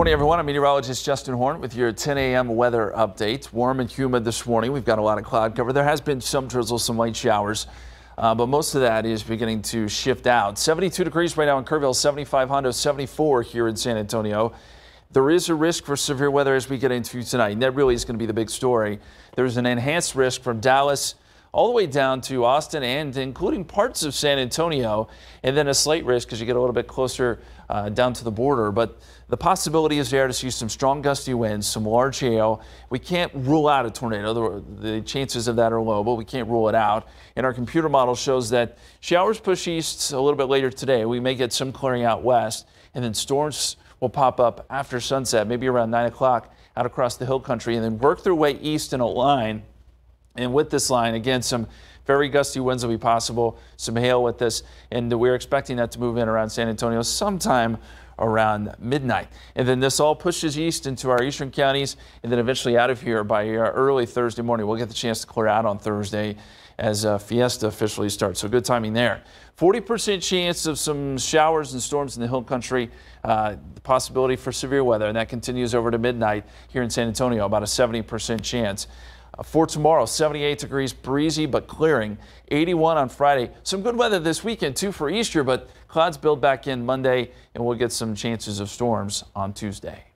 morning, everyone. I'm meteorologist Justin Horn with your 10 a.m. weather update. Warm and humid this morning. We've got a lot of cloud cover. There has been some drizzle, some light showers, uh, but most of that is beginning to shift out. 72 degrees right now in Kerrville, 75 Hondo, 74 here in San Antonio. There is a risk for severe weather as we get into tonight, and that really is going to be the big story. There's an enhanced risk from Dallas all the way down to Austin and including parts of San Antonio, and then a slight risk as you get a little bit closer uh, down to the border. But the possibility is there to see some strong gusty winds, some large hail. We can't rule out a tornado. The, the chances of that are low, but we can't rule it out. And our computer model shows that showers push east a little bit later today. We may get some clearing out west, and then storms will pop up after sunset, maybe around 9 o'clock out across the hill country, and then work their way east in a line and with this line, again, some very gusty winds will be possible, some hail with this, and we're expecting that to move in around San Antonio sometime around midnight. And then this all pushes east into our eastern counties and then eventually out of here by uh, early Thursday morning. We'll get the chance to clear out on Thursday as uh, Fiesta officially starts. So good timing there. 40% chance of some showers and storms in the hill country. Uh, the possibility for severe weather, and that continues over to midnight here in San Antonio, about a 70% chance. Uh, for tomorrow, 78 degrees, breezy but clearing, 81 on Friday. Some good weather this weekend, too, for Easter, but clouds build back in Monday, and we'll get some chances of storms on Tuesday.